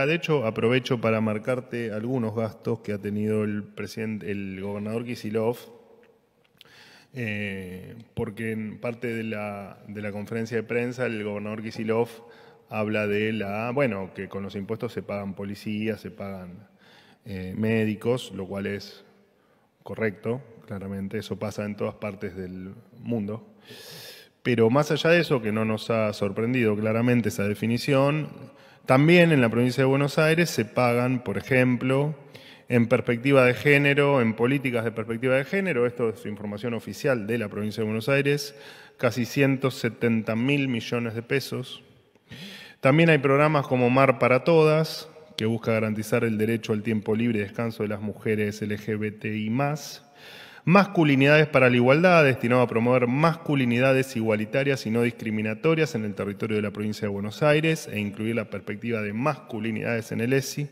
Ah, de hecho, aprovecho para marcarte algunos gastos que ha tenido el, presidente, el gobernador Kisilov, eh, porque en parte de la, conferencia de prensa el gobernador Kisilov habla de la, bueno, que con los impuestos se pagan policías, se pagan eh, médicos, lo cual es correcto, claramente, eso pasa en todas partes del mundo. Pero más allá de eso, que no nos ha sorprendido claramente esa definición, también en la provincia de Buenos Aires se pagan, por ejemplo, en perspectiva de género, en políticas de perspectiva de género, esto es información oficial de la provincia de Buenos Aires, casi 170 mil millones de pesos. También hay programas como Mar para Todas, que busca garantizar el derecho al tiempo libre y descanso de las mujeres LGBTI Masculinidades para la Igualdad, destinado a promover masculinidades igualitarias y no discriminatorias en el territorio de la provincia de Buenos Aires e incluir la perspectiva de masculinidades en el ESI.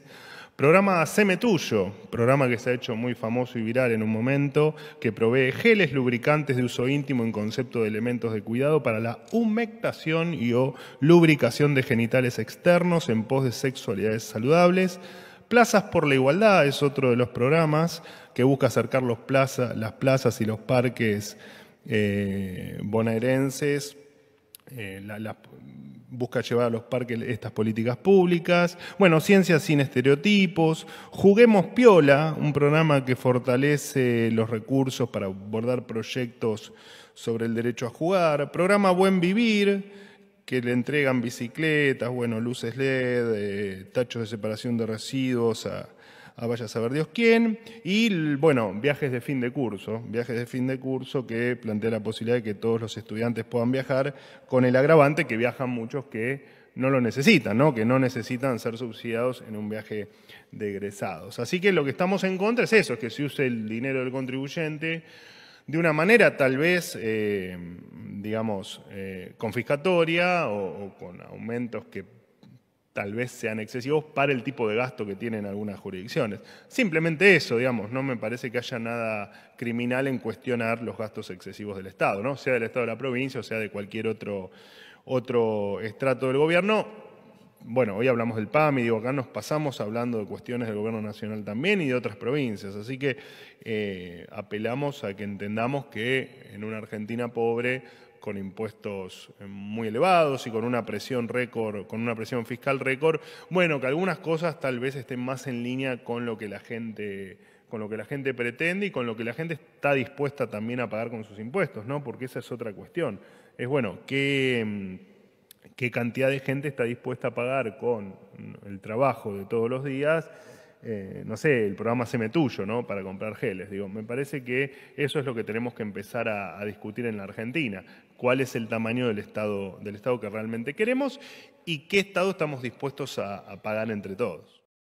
Programa Seme Tuyo, programa que se ha hecho muy famoso y viral en un momento, que provee geles lubricantes de uso íntimo en concepto de elementos de cuidado para la humectación y o lubricación de genitales externos en pos de sexualidades saludables. Plazas por la Igualdad es otro de los programas que busca acercar las plazas y los parques eh, bonaerenses, eh, busca llevar a los parques estas políticas públicas. Bueno, Ciencias sin Estereotipos, Juguemos Piola, un programa que fortalece los recursos para abordar proyectos sobre el derecho a jugar, programa Buen Vivir, que le entregan bicicletas, bueno, luces LED, eh, tachos de separación de residuos a, vaya a saber Dios quién, y bueno, viajes de fin de curso, viajes de fin de curso que plantea la posibilidad de que todos los estudiantes puedan viajar, con el agravante que viajan muchos que no lo necesitan, ¿no? que no necesitan ser subsidiados en un viaje de egresados. Así que lo que estamos en contra es eso, que se use el dinero del contribuyente de una manera tal vez, eh, digamos, eh, confiscatoria o, con aumentos que tal vez sean excesivos para el tipo de gasto que tienen algunas jurisdicciones. Simplemente eso, digamos, no me parece que haya nada criminal en cuestionar los gastos excesivos del Estado, ¿no? sea del Estado de la provincia o sea de cualquier otro, otro estrato del gobierno bueno, hoy hablamos del PAMI, digo, acá nos pasamos hablando de cuestiones del gobierno nacional también y de otras provincias, así que eh, apelamos a que entendamos que en una Argentina pobre, con impuestos eh, muy elevados y con una presión récord, con una presión fiscal récord, bueno, que algunas cosas tal vez estén más en línea con lo que la gente con lo que la gente pretende y con lo que la gente está dispuesta también a pagar con sus impuestos, ¿no? Porque esa es otra cuestión. Es bueno, que qué cantidad de gente está dispuesta a pagar con el trabajo de todos los días, eh, no sé, el programa me Tuyo, ¿no? Para comprar geles. Digo, me parece que eso es lo que tenemos que empezar a, discutir en la Argentina. ¿Cuál es el tamaño del Estado, del estado que realmente queremos y qué Estado estamos dispuestos a pagar entre todos?